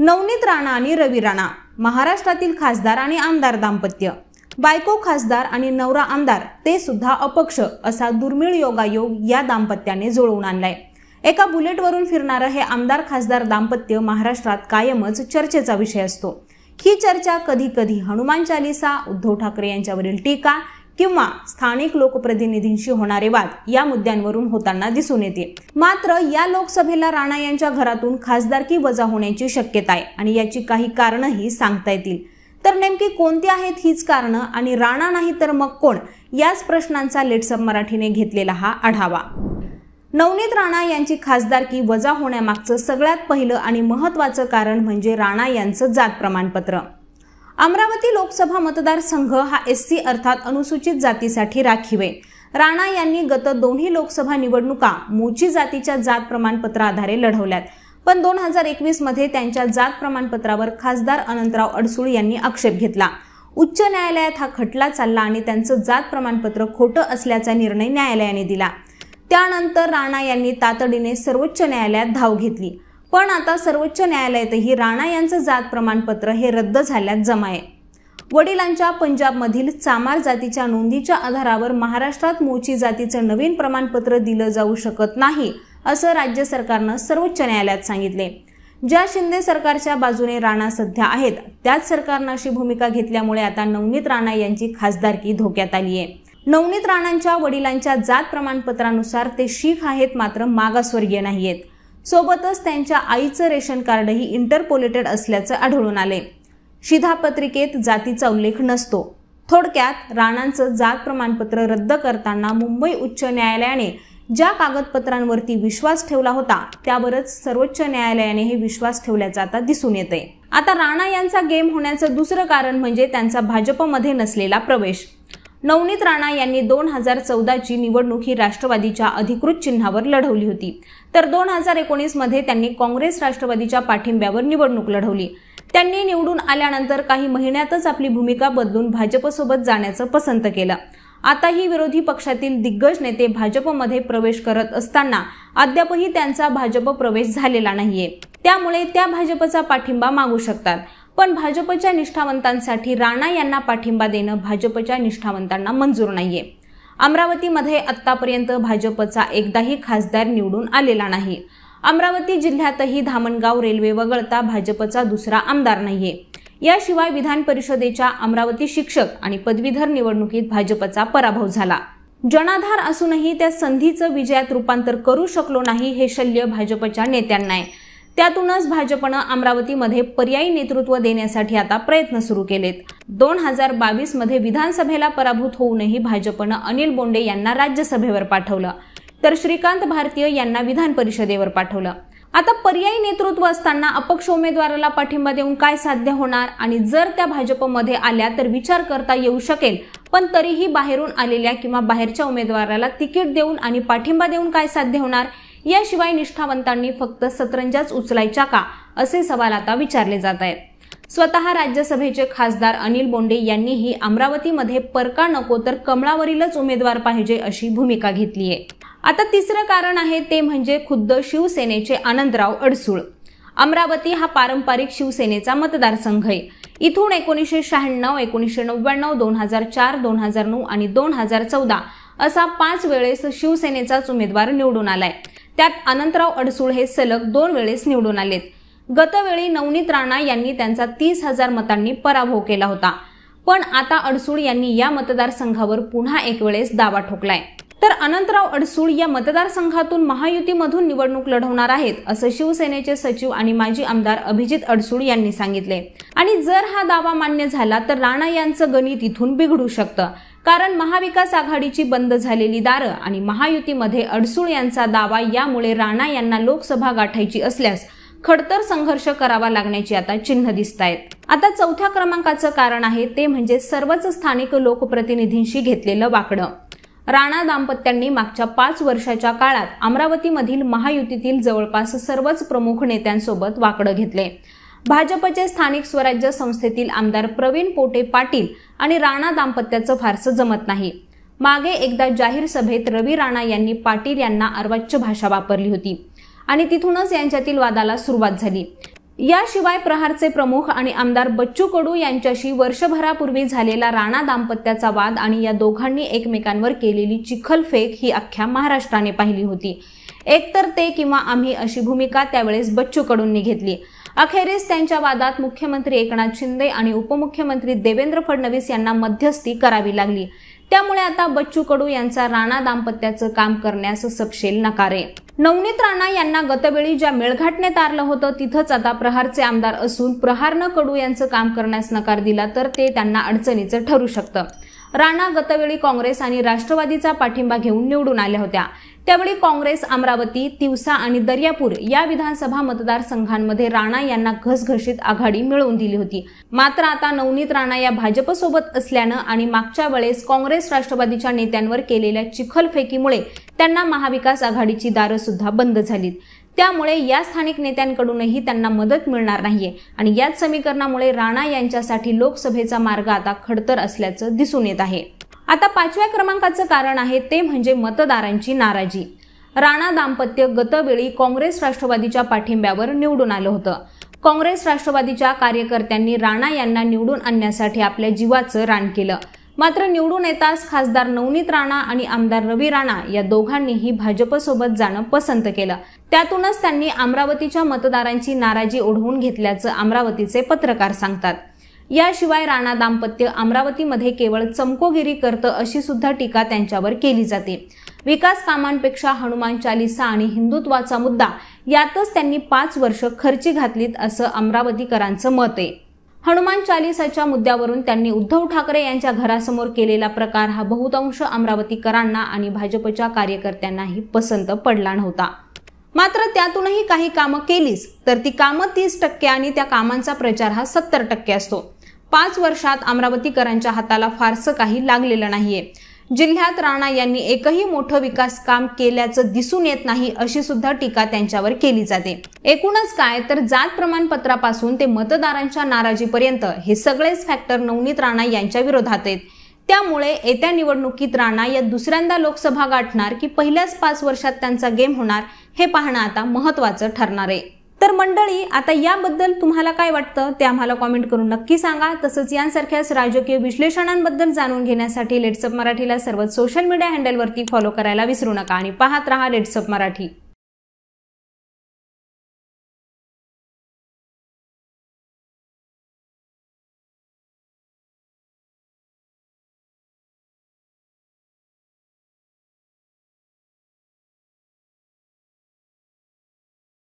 नवनीत राणा आणि रवी राणा महाराष्ट्रातील खासदार आणि आमदार दाम्पत्य बायको खासदार आणि नवरा आमदार ते सुद्धा अपक्ष असा दुर्मिळ योगायोग या दाम्पत्याने जुळवून आणलाय एका बुलेटवरून फिरणारं हे आमदार खासदार दाम्पत्य महाराष्ट्रात कायमच चर्चेचा विषय असतो ही चर्चा कधी कधी हनुमान चालिसा उद्धव ठाकरे यांच्यावरील टीका किंवा स्थानिक लोकप्रतिनिधींशी होणारे वाद या मुद्द्यांवरून होताना दिसून येते मात्र या लोकसभेला राणा यांच्या घरातून खासदारकी वजा होण्याची शक्यता आहे आणि याची काही कारणंही सांगता येतील तर नेमकी कोणती आहेत हीच कारणं आणि राणा नाही तर मग कोण याच प्रश्नांचा लेट्सअप मराठीने घेतलेला हा आढावा नवनीत राणा यांची खासदारकी वजा होण्यामागचं सगळ्यात पहिलं आणि महत्त्वाचं कारण म्हणजे राणा यांचं जात प्रमाणपत्र अमरावती लोकसभा मतदारसंघ हा एस सी अर्थात अनुसूचित जातीसाठी राखीव आहे राणा यांनी गत दोन्ही लोकसभा निवडणुका मोची जातीच्या जात आधारे लढवल्यात पण दोन हजार एकवीस मध्ये त्यांच्या जात प्रमाणपत्रावर खासदार अनंतराव अडसूळ यांनी आक्षेप घेतला उच्च न्यायालयात हा खटला चालला आणि त्यांचं जात प्रमाणपत्र खोटं असल्याचा निर्णय न्यायालयाने दिला त्यानंतर राणा यांनी तातडीने सर्वोच्च न्यायालयात धाव घेतली पण आता सर्वोच्च न्यायालयातही राणा यांचं जात प्रमाणपत्र हे रद्द झाल्यात जमा आहे वडिलांच्या पंजाबमधील चामार जातीच्या नोंदीच्या आधारावर महाराष्ट्रात मोची जातीचं नवीन प्रमाणपत्र दिलं जाऊ शकत नाही असं राज्य सरकारनं सर्वोच्च न्यायालयात सांगितले ज्या शिंदे सरकारच्या बाजूने राणा सध्या आहेत त्याच सरकारनं अशी भूमिका घेतल्यामुळे आता नवनीत राणा यांची खासदारकी धोक्यात आली आहे नवनीत राणांच्या वडिलांच्या जात प्रमाणपत्रानुसार ते शीख आहेत मात्र मागासवर्गीय नाहीयेत सोबतच त्यांच्या आईचं रेशन कार्डही इंटरपोलेटेड असल्याचं आढळून आले शिधापत्रिकेत जातीचा उल्लेख नसतो थोडक्यात राणांचं जात प्रमाणपत्र रद्द करताना मुंबई उच्च न्यायालयाने ज्या कागदपत्रांवरती विश्वास ठेवला होता त्यावरच सर्वोच्च न्यायालयाने हे विश्वास ठेवल्या आता दिसून येते आता राणा यांचा गेम होण्याचं दुसरं कारण म्हणजे त्यांचा भाजपमध्ये नसलेला प्रवेश नवनीत राणा यांनी दोन हजार चौदाची निवडणूक ही राष्ट्रवादीच्या अधिकृत चिन्हावर लढवली होती तर दोन हजार एकोणीसमध्ये त्यांनी काँग्रेस राष्ट्रवादीच्या पाठिंब्यावर निवडणूक लढवली त्यांनी निवडून आल्यानंतर काही महिन्यातच आपली भूमिका बदलून भाजपसोबत जाण्याचं पसंत केलं आताही विरोधी पक्षातील दिग्गज नेते भाजपमध्ये प्रवेश करत असताना अद्यापही त्यांचा भाजप प्रवेश झालेला नाहीये त्यामुळे त्या भाजपचा पाठिंबा मागू शकतात पण भाजपच्या निष्ठावंतांसाठी राणा यांना पाठिंबा देणं भाजपच्या निष्ठावंतांना मंजूर नाहीये अमरावतीमध्ये आतापर्यंत भाजपचा एकदाही खासदार निवडून आलेला नाही अमरावती जिल्ह्यातही धामणगाव रेल्वे वगळता भाजपचा दुसरा आमदार नाहीये याशिवाय विधान परिषदेच्या अमरावती शिक्षक आणि पदवीधर निवडणुकीत भाजपचा पराभव झाला जनाधार असूनही त्या संधीचं विजयात रूपांतर करू शकलो नाही हे शल्य भाजपच्या नेत्यांना आहे त्यातूनच भाजपनं अमरावतीमध्ये पर्यायी नेतृत्व देण्यासाठी आता प्रयत्न सुरू केलेत दोन हजार बावीस मध्ये विधानसभेला पराभूत होऊनही भाजपनं अनिल बोंडे यांना राज्यसभेवर पाठवलं तर श्रीकांत भारतीय यांना विधान परिषदेवर पाठवलं आता पर्यायी नेतृत्व असताना अपक्ष उमेदवाराला पाठिंबा देऊन काय साध्य होणार आणि जर त्या भाजपमध्ये आल्या तर विचार करता येऊ शकेल पण तरीही बाहेरून आलेल्या किंवा बाहेरच्या उमेदवाराला तिकीट देऊन आणि पाठिंबा देऊन काय साध्य होणार याशिवाय निष्ठावंतांनी फक्त सतरंजाच उचलायच्या का असे सवाल आता विचारले जात आहेत स्वतः राज्यसभेचे खासदार अनिल बोंडे यांनीही अमरावतीमध्ये परका नको तर कमळावरीलच उमेदवार पाहिजे अशी भूमिका घेतली आहे आता तिसरं कारण आहे ते म्हणजे खुद्द शिवसेनेचे आनंदराव अडसूळ अमरावती हा पारंपरिक शिवसेनेचा मतदारसंघ आहे इथून एकोणीसशे शहाण्णव एकोणीसशे नव्याण्णव दोन हजार चार दोन हजार नऊ आणि दोन हजार चौदा असा पाच वेळेस शिवसेनेचाच उमेदवार निवडून आलाय त्यात अनंतराव अडसूळ हे सलग दोन वेळेस निवडून आलेत गतवेळी नवनीत राणा यांनी त्यांचा तीस हजार मतांनी पराभव केला होता पण आता अडसूळ यांनी या मतदारसंघावर पुन्हा एक वेळेस दावा ठोकलाय तर अनंतराव अडसूळ या मतदारसंघातून महायुतीमधून निवडणूक लढवणार आहेत असं शिवसेनेचे सचिव आणि माजी आमदार अभिजित अडसूळ यांनी सांगितले आणि जर हा दावा मान्य झाला तर राणा यांचं गणित इथून बिघडू शकतं कारण महाविकास आघाडीची बंद झालेली दारं आणि महायुतीमध्ये अडसूळ यांचा दावा यामुळे राणा यांना लोकसभा गाठायची असल्यास खडतर संघर्ष करावा लागण्याची आता चिन्ह दिसत आहेत आता चौथ्या क्रमांकाचं कारण आहे ते म्हणजे सर्वच स्थानिक लोकप्रतिनिधींशी घेतलेलं वाकडं राणा दाम्पत्यांनी मागच्या पाच वर्षाच्या काळात अमरावतीमधील महायुतीतील जवळपास सर्वच प्रमुख नेत्यांसोबत वाकडं घेतले भाजपचे स्थानिक स्वराज्य संस्थेतील आमदार प्रवीण पोटे पाटील आणि राणा दाम्पत्याचं फारसं जमत नाही मागे एकदा जाहीर सभेत रवी राणा यांनी पाटील यांना अर्वाच्य भाषा वापरली होती आणि तिथूनच यांच्यातील वादाला सुरुवात झाली याशिवाय प्रहारचे प्रमुख आणि आमदार बच्चू कडू यांच्याशी वर्षभरापूर्वी झालेला राणा दाम्पत्याचा वाद आणि या दोघांनी एकमेकांवर केलेली चिखलफेक ही अख्ख्या महाराष्ट्राने पाहिली होती एकतर ते किंवा आम्ही अशी भूमिका त्यावेळेस बच्चू कडूंनी घेतली अखेरीस त्यांच्या वादात मुख्यमंत्री एकनाथ शिंदे आणि उपमुख्यमंत्री देवेंद्र फडणवीस यांना मध्यस्थी करावी लागली त्यामुळे आता बच्चू कडू यांचा राणा दाम्पत्याचं काम करण्यास सपशेल नकारे नवनीत राणा यांना गतवेळी ज्या मेळघाटने तारलं होतं तिथंच आता प्रहारचे आमदार असून प्रहारनं कडू यांचं काम करण्यास नकार दिला तर ते त्यांना अडचणीचं ठरू शकतं राणा गतवेळी काँग्रेस आणि राष्ट्रवादीचा पाठिंबा घेऊन निवडून आल्या होत्या त्यावेळी काँग्रेस अमरावती तिवसा आणि दर्यापूर या विधानसभा मतदारसंघांमध्ये राणा यांना घसघशीत आघाडी मिळवून दिली होती मात्र आता नवनीत राणा या भाजपसोबत असल्यानं आणि मागच्या वेळेस काँग्रेस राष्ट्रवादीच्या नेत्यांवर केलेल्या चिखलफेकीमुळे त्यांना महाविकास आघाडीची दारं सुद्धा बंद झालीत त्यामुळे या स्थानिक नेत्यांकडूनही त्यांना मदत मिळणार नाहीये आणि याच समीकरणामुळे राणा यांच्यासाठी लोकसभेचा मार्ग आता खडतर असल्याचं दिसून येत आहे आता पाचव्या क्रमांकाचं कारण आहे ते म्हणजे मतदारांची नाराजी राणा दाम्पत्य गतवेळी काँग्रेस राष्ट्रवादीच्या पाठिंब्यावर निवडून आलं होतं काँग्रेस राष्ट्रवादीच्या कार्यकर्त्यांनी राणा यांना निवडून आणण्यासाठी आपल्या जीवाचं रान केलं मात्र निवडून येताच खासदार नवनीत राणा आणि आमदार रवी राणा या दोघांनीही भाजपसोबत जाणं पसंत केलं त्यातूनच त्यांनी अमरावतीच्या मतदारांची नाराजी ओढवून घेतल्याचं अमरावतीचे पत्रकार सांगतात याशिवाय राणा दाम्पत्य अमरावतीमध्ये केवळ चमकोगिरी करतं अशी सुद्धा टीका त्यांच्यावर केली जाते विकास कामांपेक्षा हनुमान चालिसा आणि हिंदुत्वाचा मुद्दा यातच त्यांनी पाच वर्ष खर्ची घातलीत असं अमरावतीकरांचं मत आहे हनुमान चालिसाच्या मुद्द्यावरून त्यांनी उद्धव ठाकरे यांच्या घरासमोर केलेला प्रकार हा बहुतांश अमरावतीकरांना आणि भाजपच्या कार्यकर्त्यांनाही पसंत पडला नव्हता मात्र त्यातूनही काही कामं केलीच तर ती कामं तीस टक्के आणि त्या कामांचा प्रचार हा सत्तर टक्के असतो पाच वर्षात अमरावतीकरांच्या हाताला फारसं काही लागलेलं नाहीये जिल्ह्यात राणा यांनी एकही मोठं विकास काम केल्याचं दिसून येत नाही अशी सुद्धा टीका त्यांच्यावर केली जाते एकूणच काय तर जात प्रमाणपत्रापासून ते मतदारांच्या नाराजीपर्यंत हे सगळेच फॅक्टर नवनीत राणा यांच्या विरोधात आहेत त्यामुळे येत्या निवडणुकीत राणा या दुसऱ्यांदा लोकसभा गाठणार की पहिल्याच पाच वर्षात त्यांचा गेम होणार हे पाहणं आता महत्त्वाचं ठरणार आहे तर मंडळी आता याबद्दल तुम्हाला काय वाटतं ते आम्हाला कॉमेंट करून नक्की सांगा तसंच यांसारख्याच राजकीय विश्लेषणांबद्दल जाणून घेण्यासाठी लेट्सअप मराठीला सर्वच सोशल मीडिया हँडलवरती फॉलो करायला विसरू नका आणि पाहत रहा लेट्सअप मराठी